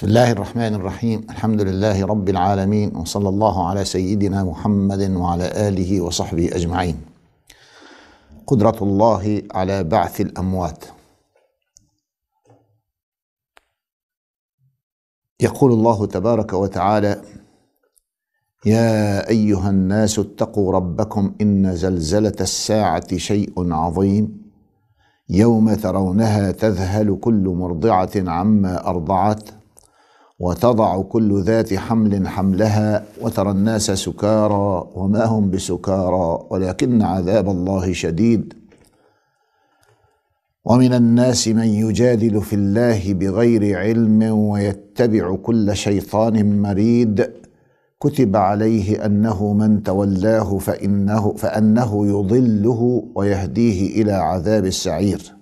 بسم الله الرحمن الرحيم الحمد لله رب العالمين وصلى الله على سيدنا محمد وعلى اله وصحبه اجمعين قدره الله على بعث الاموات يقول الله تبارك وتعالى يا ايها الناس اتقوا ربكم ان زلزله الساعه شيء عظيم يوم ترونها تذهل كل مرضعه عما ارضعت وتضع كل ذات حمل حملها وترى الناس سكارى وما هم بسكارى ولكن عذاب الله شديد ومن الناس من يجادل في الله بغير علم ويتبع كل شيطان مريد كتب عليه انه من تولاه فانه فانه يضله ويهديه الى عذاب السعير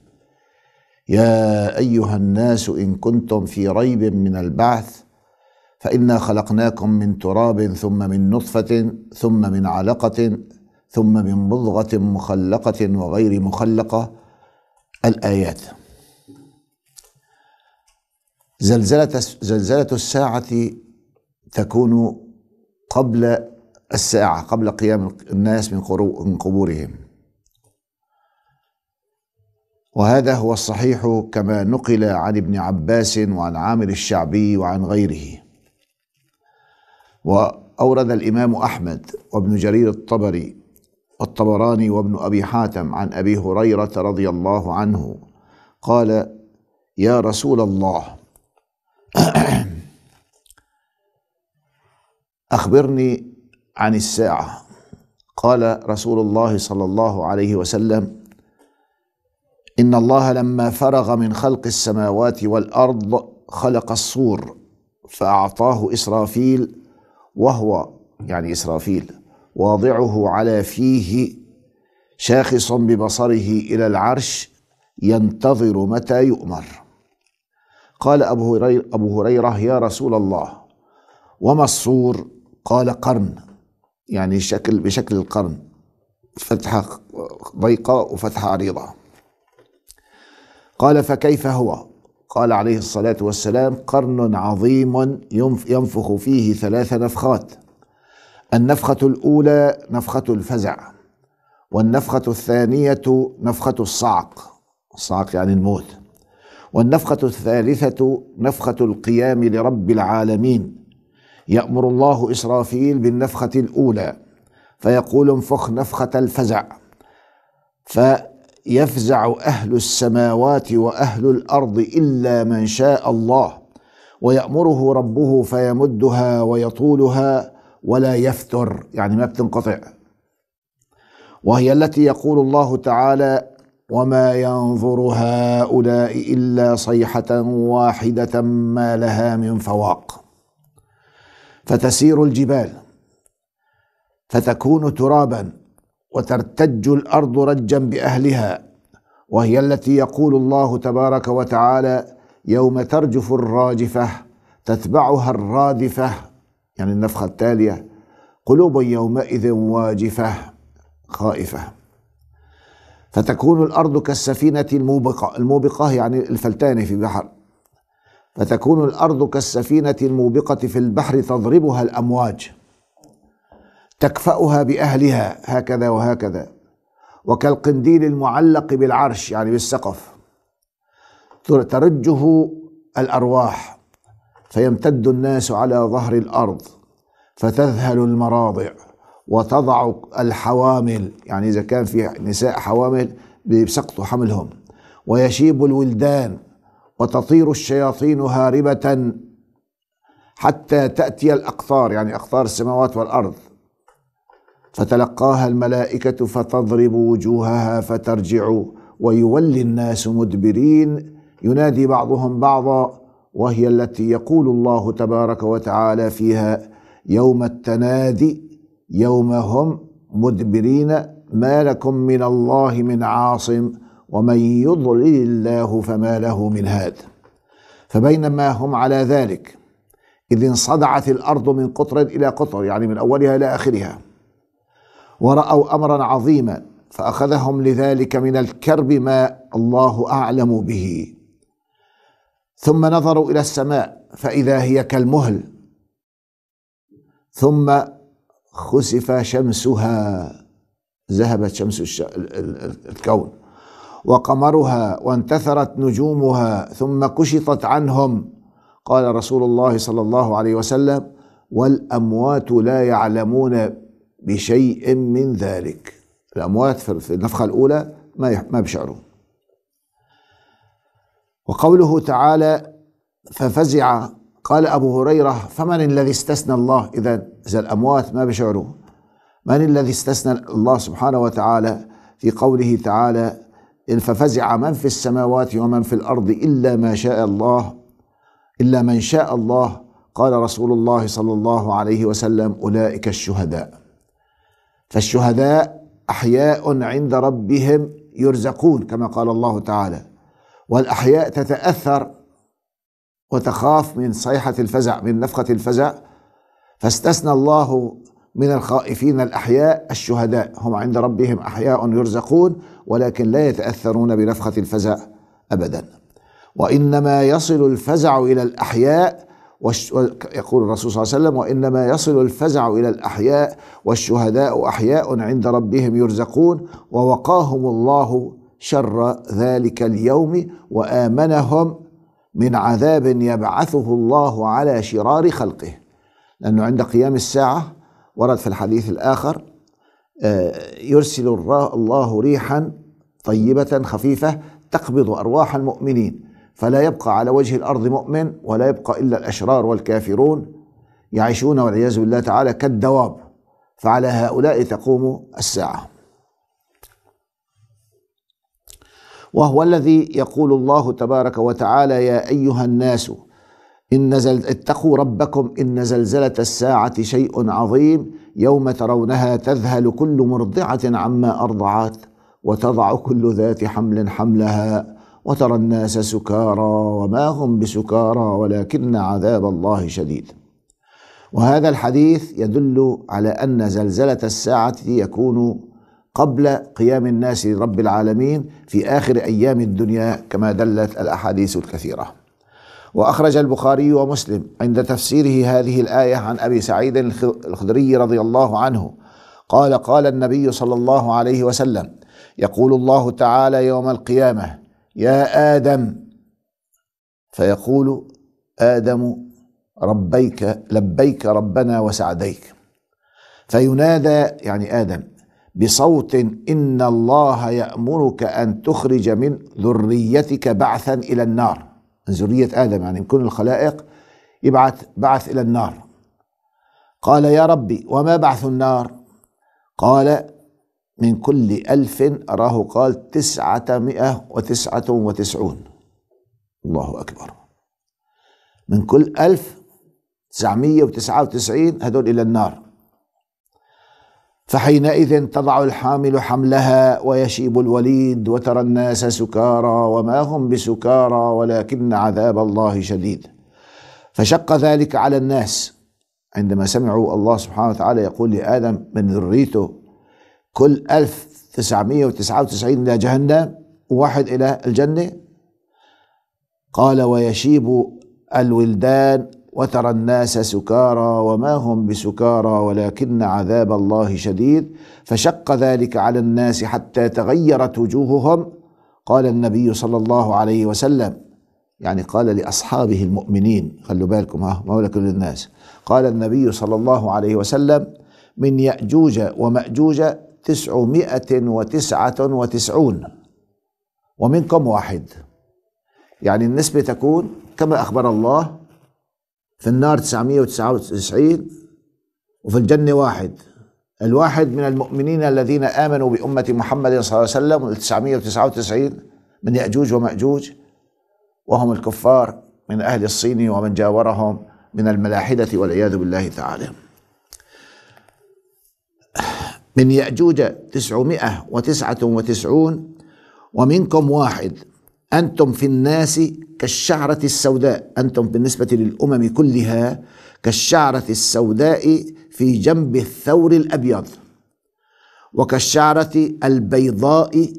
يا ايها الناس ان كنتم في ريب من البعث فانا خلقناكم من تراب ثم من نطفه ثم من علقه ثم من مضغه مخلقه وغير مخلقه الايات زلزله زلزله الساعه تكون قبل الساعه قبل قيام الناس من قبورهم وهذا هو الصحيح كما نقل عن ابن عباس وعن عامر الشعبي وعن غيره وأورد الإمام أحمد وابن جرير الطبري والطبراني وابن أبي حاتم عن أبي هريرة رضي الله عنه قال يا رسول الله أخبرني عن الساعة قال رسول الله صلى الله عليه وسلم ان الله لما فرغ من خلق السماوات والارض خلق الصور فاعطاه اسرافيل وهو يعني اسرافيل واضعه على فيه شاخص ببصره الى العرش ينتظر متى يؤمر قال ابو هريره, أبو هريرة يا رسول الله وما الصور قال قرن يعني شكل بشكل القرن فتحه ضيقه وفتحه عريضه قال فكيف هو قال عليه الصلاه والسلام قرن عظيم ينفخ فيه ثلاث نفخات النفخه الاولى نفخه الفزع والنفخه الثانيه نفخه الصعق الصعق يعني الموت والنفخه الثالثه نفخه القيام لرب العالمين يامر الله اسرافيل بالنفخه الاولى فيقول انفخ نفخه الفزع ف يفزع اهل السماوات واهل الارض الا من شاء الله ويامره ربه فيمدها ويطولها ولا يفتر يعني ما بتنقطع وهي التي يقول الله تعالى وما ينظر هؤلاء الا صيحه واحده ما لها من فواق فتسير الجبال فتكون ترابا وترتج الارض رجا باهلها وهي التي يقول الله تبارك وتعالى يوم ترجف الراجفه تتبعها الرادفه يعني النفخه التاليه قلوب يومئذ واجفه خائفه فتكون الارض كالسفينه الموبقه الموبقه يعني الفلتانه في البحر فتكون الارض كالسفينه الموبقه في البحر تضربها الامواج تكفأها بأهلها هكذا وهكذا وكالقنديل المعلق بالعرش يعني بالسقف ترجه الأرواح فيمتد الناس على ظهر الأرض فتذهل المراضع وتضع الحوامل يعني إذا كان في نساء حوامل بيسقطوا حملهم ويشيب الولدان وتطير الشياطين هاربة حتى تأتي الأقطار يعني أقطار السماوات والأرض فتلقاها الملائكة فتضرب وجوهها فترجع ويولي الناس مدبرين ينادي بعضهم بعضا وهي التي يقول الله تبارك وتعالى فيها يوم التنادي يوم هم مدبرين ما لكم من الله من عاصم ومن يضلل الله فما له من هاد فبينما هم على ذلك إذ انصدعت الأرض من قطر إلى قطر يعني من أولها إلى آخرها ورأوا أمرا عظيما فأخذهم لذلك من الكرب ما الله أعلم به ثم نظروا إلى السماء فإذا هي كالمهل ثم خسف شمسها ذهبت شمس الكون وقمرها وانتثرت نجومها ثم كشطت عنهم قال رسول الله صلى الله عليه وسلم والاموات لا يعلمون بشيء من ذلك الأموات في النفخة الأولى ما ما بيشعرون وقوله تعالى ففزع قال أبو هريرة فمن الذي استثنى الله إذا إذا الأموات ما بيشعروا من الذي استثنى الله سبحانه وتعالى في قوله تعالى إن ففزع من في السماوات ومن في الأرض إلا ما شاء الله إلا من شاء الله قال رسول الله صلى الله عليه وسلم أولئك الشهداء فالشهداء احياء عند ربهم يرزقون كما قال الله تعالى والاحياء تتاثر وتخاف من صيحه الفزع من نفخه الفزع فاستثنى الله من الخائفين الاحياء الشهداء هم عند ربهم احياء يرزقون ولكن لا يتاثرون بنفخه الفزع ابدا وانما يصل الفزع الى الاحياء يقول الرسول صلى الله عليه وسلم وإنما يصل الفزع إلى الأحياء والشهداء أحياء عند ربهم يرزقون ووقاهم الله شر ذلك اليوم وآمنهم من عذاب يبعثه الله على شرار خلقه لأنه عند قيام الساعة ورد في الحديث الآخر آه، يرسل الله ريحا طيبة خفيفة تقبض أرواح المؤمنين فلا يبقى على وجه الارض مؤمن ولا يبقى الا الاشرار والكافرون يعيشون والعياذ بالله تعالى كالدواب فعلى هؤلاء تقوم الساعه وهو الذي يقول الله تبارك وتعالى يا ايها الناس إن زل... اتقوا ربكم إن زلزلة الساعة شيء عظيم يوم ترونها تذهل كل مرضعة عما أرضعت وتضع كل ذات حمل حملها وترى الناس سكارى وما هم بسكارى ولكن عذاب الله شديد وهذا الحديث يدل على ان زلزله الساعه يكون قبل قيام الناس لرب العالمين في اخر ايام الدنيا كما دلت الاحاديث الكثيره واخرج البخاري ومسلم عند تفسيره هذه الايه عن ابي سعيد الخدري رضي الله عنه قال قال النبي صلى الله عليه وسلم يقول الله تعالى يوم القيامه يا آدم فيقول آدم ربيك لبيك ربنا وسعديك فينادى يعني آدم بصوت إن الله يأمرك أن تخرج من ذريتك بعثا إلى النار من ذرية آدم يعني من كل الخلائق يبعث بعث إلى النار قال يا ربي وما بعث النار قال من كل ألف أراه قال مئة وتسعة وتسعون الله أكبر من كل ألف تسعمية وتسعة وتسعين هدول إلى النار فحينئذ تضع الحامل حملها ويشيب الوليد وترى الناس سكارى وما هم بسكارى ولكن عذاب الله شديد فشق ذلك على الناس عندما سمعوا الله سبحانه وتعالى يقول لآدم من ذريته كل 1999 إلى جهنم وواحد إلى الجنة قال ويشيب الولدان وترى الناس سكارى وما هم بسكارى ولكن عذاب الله شديد فشق ذلك على الناس حتى تغيرت وجوههم قال النبي صلى الله عليه وسلم يعني قال لأصحابه المؤمنين خلوا بالكم ها هو كل الناس قال النبي صلى الله عليه وسلم من يأجوج ومأجوج تسعمائة وتسعة وتسعون ومنكم واحد يعني النسبة تكون كما أخبر الله في النار 999 وفي الجنة واحد الواحد من المؤمنين الذين آمنوا بأمة محمد صلى الله عليه وسلم 999 من يأجوج ومأجوج وهم الكفار من أهل الصين ومن جاورهم من الملاحدة والعياذ بالله تعالى من يأجوج تسعمائة وتسعة وتسعون ومنكم واحد أنتم في الناس كالشعرة السوداء أنتم بالنسبة للأمم كلها كالشعرة السوداء في جنب الثور الأبيض وكالشعرة البيضاء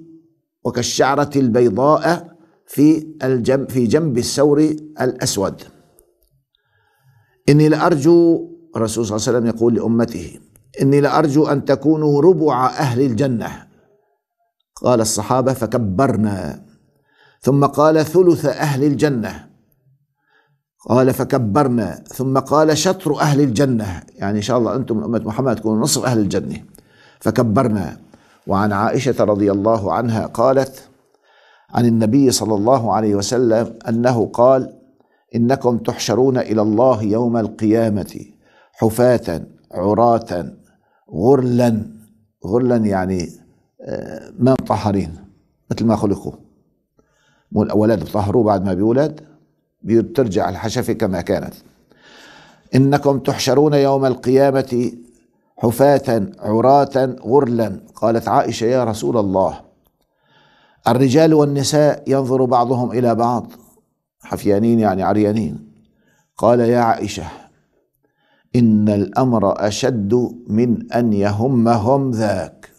وكالشعرة البيضاء في الجنب في جنب الثور الأسود إني لأرجو الرسول صلى الله عليه وسلم يقول لأمته إني لأرجو أن تكونوا ربع أهل الجنة قال الصحابة فكبرنا ثم قال ثلث أهل الجنة قال فكبرنا ثم قال شطر أهل الجنة يعني إن شاء الله أنتم من أمة محمد تكونوا نصف أهل الجنة فكبرنا وعن عائشة رضي الله عنها قالت عن النبي صلى الله عليه وسلم أنه قال إنكم تحشرون إلى الله يوم القيامة حفاة عراة غرلا غرلا يعني آه، ما مطهرين مثل ما خلقوا مو الأولاد بعد ما بيولد بترجع الحشفة كما كانت إنكم تحشرون يوم القيامة حفاة عراة غرلا قالت عائشة يا رسول الله الرجال والنساء ينظر بعضهم إلى بعض حفيانين يعني عريانين قال يا عائشة إن الأمر أشد من أن يهمهم ذاك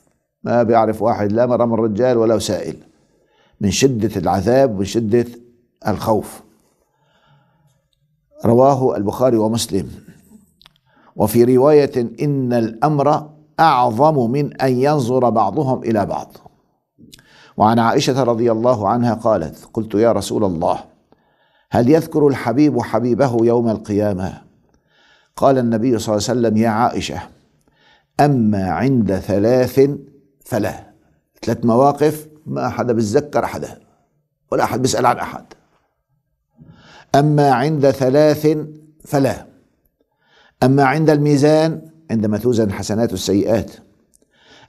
ما بيعرف واحد لا مرام الرجال ولا سائل من شدة العذاب ومن شدة الخوف رواه البخاري ومسلم وفي رواية إن الأمر أعظم من أن ينظر بعضهم إلى بعض وعن عائشة رضي الله عنها قالت قلت يا رسول الله هل يذكر الحبيب حبيبه يوم القيامة قال النبي صلى الله عليه وسلم يا عائشة أما عند ثلاث فلا ثلاث مواقف ما حدا بيتذكر حدا ولا أحد بيسأل عن أحد أما عند ثلاث فلا أما عند الميزان عندما توزن حسنات السيئات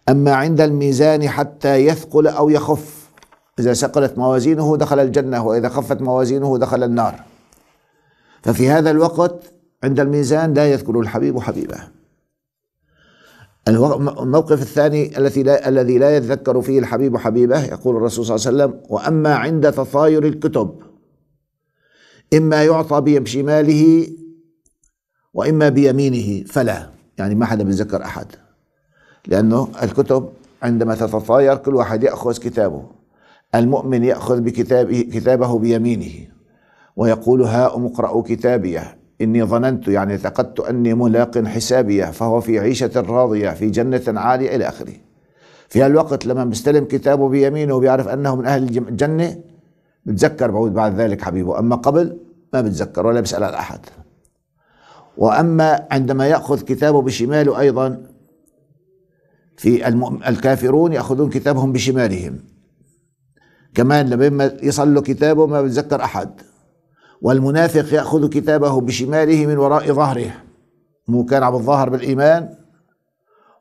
أما عند الميزان حتى يثقل أو يخف إذا ثقلت موازينه دخل الجنة وإذا خفت موازينه دخل النار ففي هذا الوقت عند الميزان لا يذكر الحبيب حبيبه الموقف الثاني الذي لا الذي لا يتذكر فيه الحبيب حبيبه يقول الرسول صلى الله عليه وسلم واما عند تطاير الكتب اما يعطى بشماله واما بيمينه فلا يعني ما حدا بيذكر احد لانه الكتب عندما تتطاير كل واحد ياخذ كتابه المؤمن ياخذ بكتابه كتابه بيمينه ويقول ها اقرأوا كتابيه إني ظننت يعني اعتقدت أني ملاق حسابية فهو في عيشة راضية في جنة عالية إلى آخره في هالوقت لما بيستلم كتابه بيمينه وبيعرف أنه من أهل الجنة بتذكر بعود بعد ذلك حبيبه أما قبل ما بتذكر ولا بيسأل عن أحد وأما عندما يأخذ كتابه بشماله أيضا في الكافرون يأخذون كتابهم بشمالهم كمان لما يصل له كتابه ما بتذكر أحد والمنافق يأخذ كتابه بشماله من وراء ظهره مو كان عم الظاهر بالإيمان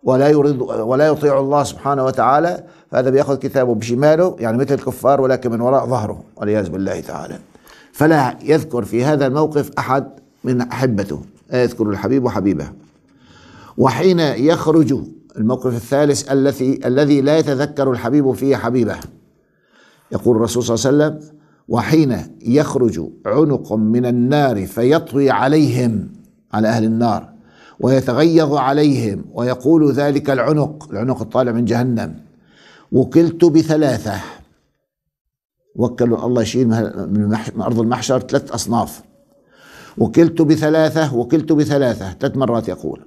ولا يريد ولا يطيع الله سبحانه وتعالى فهذا بياخذ كتابه بشماله يعني مثل الكفار ولكن من وراء ظهره والعياذ بالله تعالى فلا يذكر في هذا الموقف احد من احبته لا يذكر الحبيب وحبيبه وحين يخرج الموقف الثالث الذي الذي لا يتذكر الحبيب فيه حبيبه يقول الرسول صلى الله عليه وسلم وحين يخرج عنق من النار فيطوي عليهم على أهل النار ويتغيظ عليهم ويقول ذلك العنق العنق الطالع من جهنم وكلت بثلاثة وكلوا الله يشيل من أرض المحشر ثلاث أصناف وكلت بثلاثة وكلت بثلاثة ثلاث مرات يقول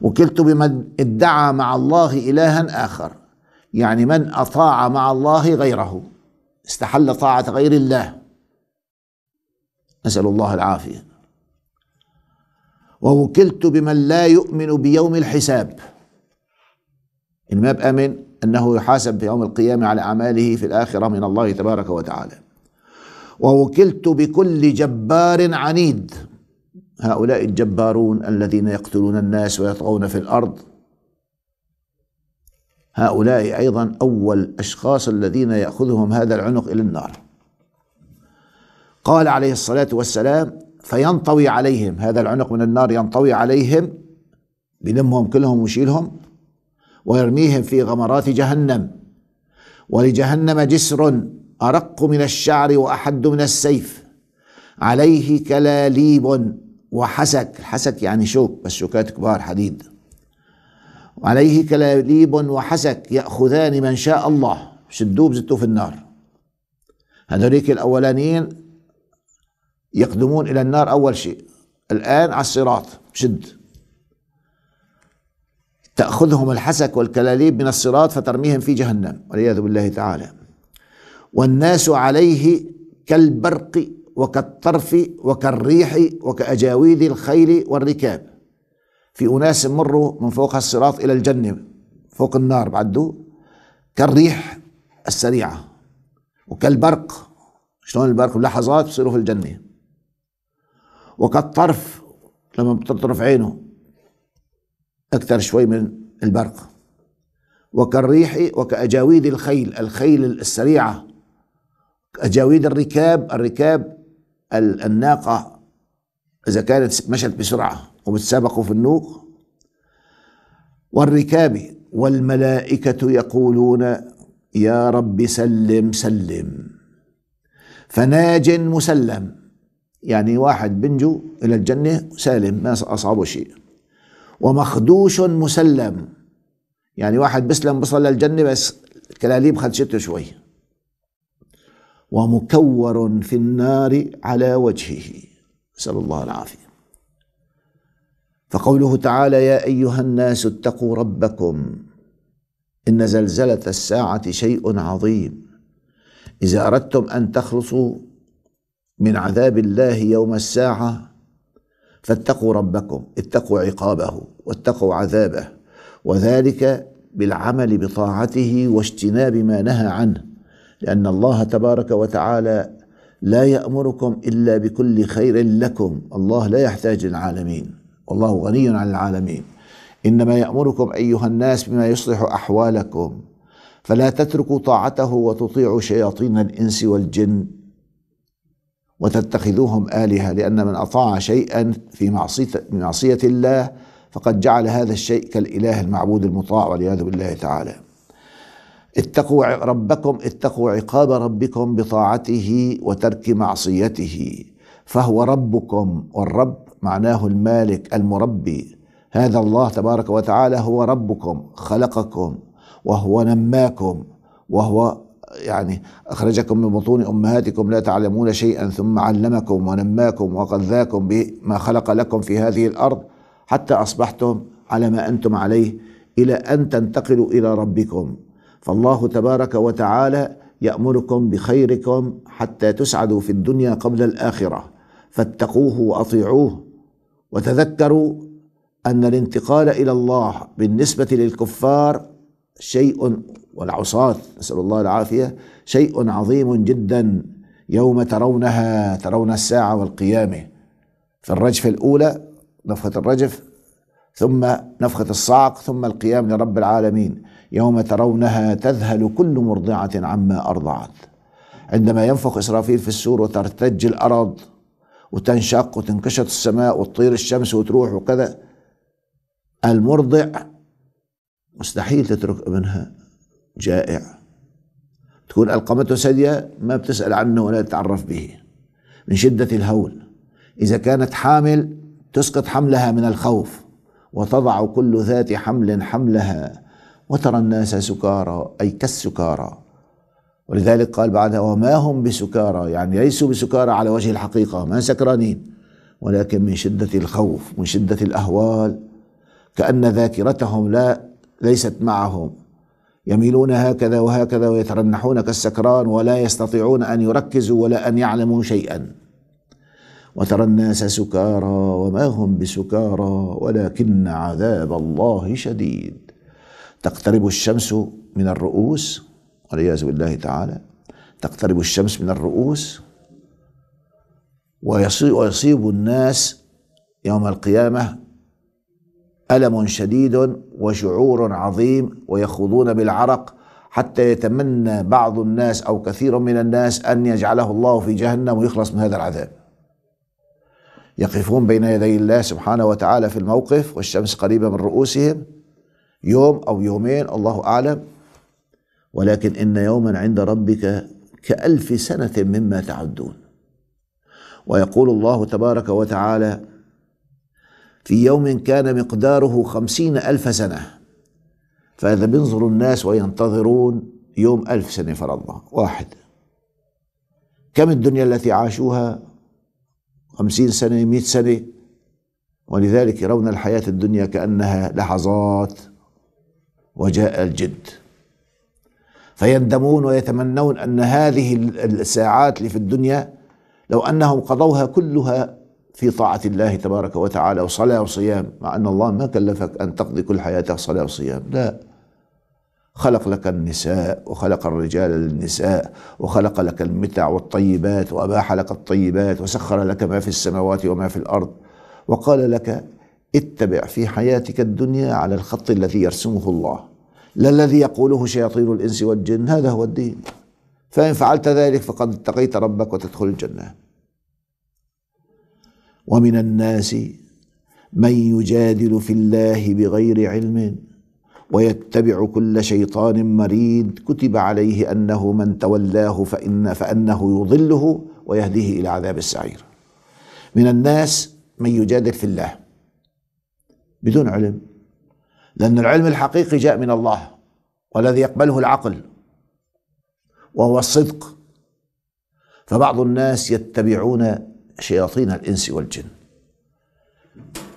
وكلت بمن ادعى مع الله إلها آخر يعني من أطاع مع الله غيره استحل طاعة غير الله نسأل الله العافية ووكلت بمن لا يؤمن بيوم الحساب إن ما بأمن أنه يحاسب في يوم القيامة على أعماله في الآخرة من الله تبارك وتعالى ووكلت بكل جبار عنيد هؤلاء الجبارون الذين يقتلون الناس ويطغون في الأرض هؤلاء أيضا أول أشخاص الذين يأخذهم هذا العنق إلى النار قال عليه الصلاة والسلام فينطوي عليهم هذا العنق من النار ينطوي عليهم بلمهم كلهم ويشيلهم ويرميهم في غمرات جهنم ولجهنم جسر أرق من الشعر وأحد من السيف عليه كلاليب وحسك الحسك يعني شوك بس شوكات كبار حديد وعليه كلاليب وحسك يأخذان من شاء الله شدوه بزتوه في النار هذوليك الأولانيين يقدمون إلى النار أول شيء الآن على الصراط شد تأخذهم الحسك والكلاليب من الصراط فترميهم في جهنم والعياذ بالله تعالى والناس عليه كالبرق وكالطرف وكالريح وكأجاويد الخيل والركاب في أناس مروا من فوق الصراط إلى الجنة فوق النار بعدوا كالريح السريعة وكالبرق شلون البرق بلحظات بصيروا في الجنة وكالطرف لما بتطرف عينه أكثر شوي من البرق وكالريح وكأجاويد الخيل الخيل السريعة أجاويد الركاب الركاب الناقة إذا كانت مشت بسرعة وبتسابقوا في النوق والركاب والملائكة يقولون يا رب سلم سلم فناج مسلم يعني واحد بنجو إلى الجنة سالم ما أصابه شيء ومخدوش مسلم يعني واحد بسلم بصل للجنة بس كلاليب خدشته شوي ومكور في النار على وجهه نسأل الله العافية فقوله تعالى يا ايها الناس اتقوا ربكم ان زلزله الساعه شيء عظيم اذا اردتم ان تخلصوا من عذاب الله يوم الساعه فاتقوا ربكم اتقوا عقابه واتقوا عذابه وذلك بالعمل بطاعته واجتناب ما نهى عنه لان الله تبارك وتعالى لا يامركم الا بكل خير لكم الله لا يحتاج العالمين والله غني عن العالمين انما يامركم ايها الناس بما يصلح احوالكم فلا تتركوا طاعته وتطيعوا شياطين الانس والجن وتتخذوهم الهه لان من اطاع شيئا في معصيه الله فقد جعل هذا الشيء كالاله المعبود المطاع والعياذ بالله تعالى اتقوا ربكم اتقوا عقاب ربكم بطاعته وترك معصيته فهو ربكم والرب معناه المالك المربي هذا الله تبارك وتعالى هو ربكم خلقكم وهو نماكم وهو يعني أخرجكم من بطون أمهاتكم لا تعلمون شيئا ثم علمكم ونماكم وغذاكم بما خلق لكم في هذه الأرض حتى أصبحتم على ما أنتم عليه إلى أن تنتقلوا إلى ربكم فالله تبارك وتعالى يأمركم بخيركم حتى تسعدوا في الدنيا قبل الآخرة فاتقوه وأطيعوه وتذكروا أن الانتقال إلى الله بالنسبة للكفار شيء والعصاة نسأل الله العافية شيء عظيم جدا يوم ترونها ترون الساعة والقيامة في الرجف الأولى نفخة الرجف ثم نفخة الصعق ثم القيام لرب العالمين يوم ترونها تذهل كل مرضعة عما أرضعت عندما ينفخ إسرافيل في السور وترتج الأرض وتنشق وتنكشط السماء وتطير الشمس وتروح وكذا المرضع مستحيل تترك ابنها جائع تكون ألقمته ثدية ما بتسأل عنه ولا تتعرف به من شدة الهول إذا كانت حامل تسقط حملها من الخوف وتضع كل ذات حمل حملها وترى الناس سكارى أي كالسكارى ولذلك قال بعدها وما هم بسكارى يعني ليسوا بسكارى على وجه الحقيقة ما سكرانين ولكن من شدة الخوف من شدة الأهوال كأن ذاكرتهم لا ليست معهم يميلون هكذا وهكذا ويترنحون كالسكران ولا يستطيعون أن يركزوا ولا أن يعلموا شيئا وترى الناس سكارى وما هم بسكارى ولكن عذاب الله شديد تقترب الشمس من الرؤوس والعياذ بالله تعالى تقترب الشمس من الرؤوس ويصيب, ويصيب الناس يوم القيامة ألم شديد وشعور عظيم ويخوضون بالعرق حتى يتمنى بعض الناس أو كثير من الناس أن يجعله الله في جهنم ويخلص من هذا العذاب يقفون بين يدي الله سبحانه وتعالى في الموقف والشمس قريبة من رؤوسهم يوم أو يومين الله أعلم ولكن إن يوما عند ربك كألف سنة مما تعدون ويقول الله تبارك وتعالى في يوم كان مقداره خمسين ألف سنة فإذا بينظر الناس وينتظرون يوم ألف سنة فرضنا واحد كم الدنيا التي عاشوها خمسين سنة مئة سنة ولذلك يرون الحياة الدنيا كأنها لحظات وجاء الجد فيندمون ويتمنون ان هذه الساعات اللي في الدنيا لو انهم قضوها كلها في طاعه الله تبارك وتعالى وصلاه وصيام مع ان الله ما كلفك ان تقضي كل حياتك صلاه وصيام لا خلق لك النساء وخلق الرجال للنساء وخلق لك المتع والطيبات واباح لك الطيبات وسخر لك ما في السماوات وما في الارض وقال لك اتبع في حياتك الدنيا على الخط الذي يرسمه الله لا الذي يقوله شياطين الإنس والجن هذا هو الدين فإن فعلت ذلك فقد اتقيت ربك وتدخل الجنة ومن الناس من يجادل في الله بغير علم ويتبع كل شيطان مريد كتب عليه أنه من تولاه فإن فأنه يضله ويهديه إلى عذاب السعير من الناس من يجادل في الله بدون علم لأن العلم الحقيقي جاء من الله والذي يقبله العقل وهو الصدق فبعض الناس يتبعون شياطين الإنس والجن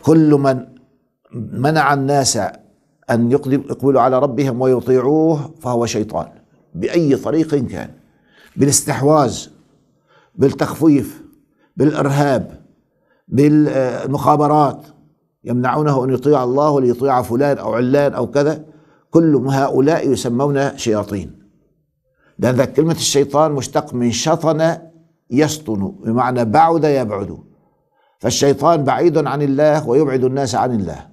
كل من منع الناس أن يقبلوا على ربهم ويطيعوه فهو شيطان بأي طريق كان بالاستحواذ بالتخفيف بالإرهاب بالمخابرات يمنعونه أن يطيع الله ليطيع فلان أو علان أو كذا كل هؤلاء يسمون شياطين لأن كلمة الشيطان مشتق من شطن يسطن بمعنى بعد يبعد فالشيطان بعيد عن الله ويبعد الناس عن الله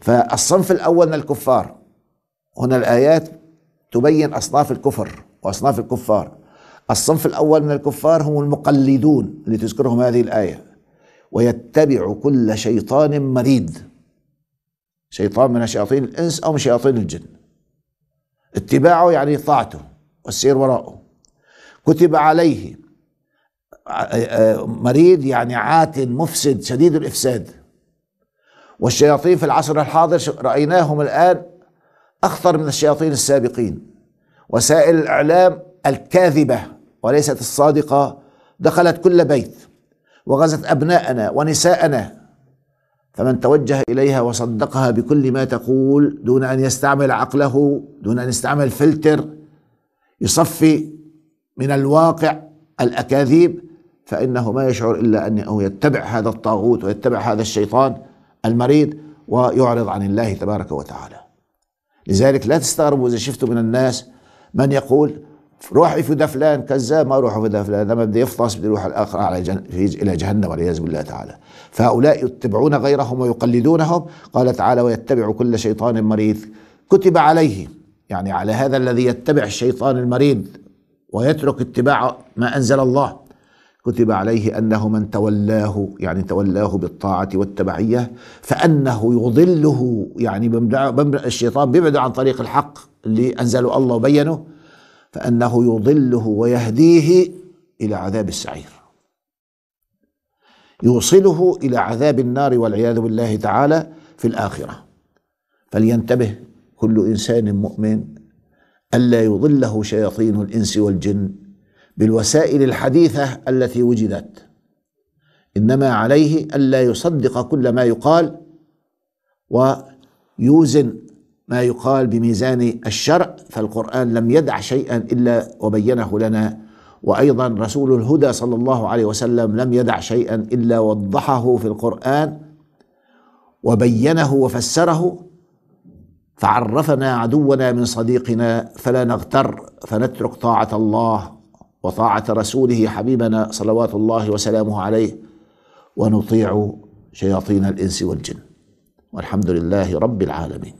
فالصنف الأول من الكفار هنا الآيات تبين أصناف الكفر وأصناف الكفار الصنف الأول من الكفار هم المقلدون اللي تذكرهم هذه الآية ويتبع كل شيطان مريد شيطان من شياطين الإنس أو من شياطين الجن اتباعه يعني طاعته والسير وراءه كتب عليه آه، مريض يعني عات مفسد شديد الإفساد والشياطين في العصر الحاضر رأيناهم الآن أخطر من الشياطين السابقين وسائل الإعلام الكاذبة وليست الصادقة دخلت كل بيت وغزت أبناءنا ونساءنا فمن توجه إليها وصدقها بكل ما تقول دون أن يستعمل عقله دون أن يستعمل فلتر يصفي من الواقع الأكاذيب فإنه ما يشعر إلا أنه يتبع هذا الطاغوت ويتبع هذا الشيطان المريض ويعرض عن الله تبارك وتعالى لذلك لا تستغربوا إذا شفتوا من الناس من يقول روحي في فلان كذاب ما روح في فلان لما بده يفطس بده يروح الاخر على جن... الى جهنم والعياذ بالله تعالى فهؤلاء يتبعون غيرهم ويقلدونهم قال تعالى ويتبع كل شيطان مريض كتب عليه يعني على هذا الذي يتبع الشيطان المريض ويترك اتباع ما انزل الله كتب عليه انه من تولاه يعني تولاه بالطاعه والتبعيه فانه يضله يعني الشيطان بيبعد عن طريق الحق اللي انزله الله وبينه فانه يضله ويهديه الى عذاب السعير يوصله الى عذاب النار والعياذ بالله تعالى في الاخره فلينتبه كل انسان مؤمن الا يضله شياطين الانس والجن بالوسائل الحديثه التي وجدت انما عليه الا يصدق كل ما يقال ويوزن ما يقال بميزان الشرع فالقرآن لم يدع شيئا إلا وبينه لنا وأيضا رسول الهدى صلى الله عليه وسلم لم يدع شيئا إلا وضحه في القرآن وبينه وفسره فعرفنا عدونا من صديقنا فلا نغتر فنترك طاعة الله وطاعة رسوله حبيبنا صلوات الله وسلامه عليه ونطيع شياطين الإنس والجن والحمد لله رب العالمين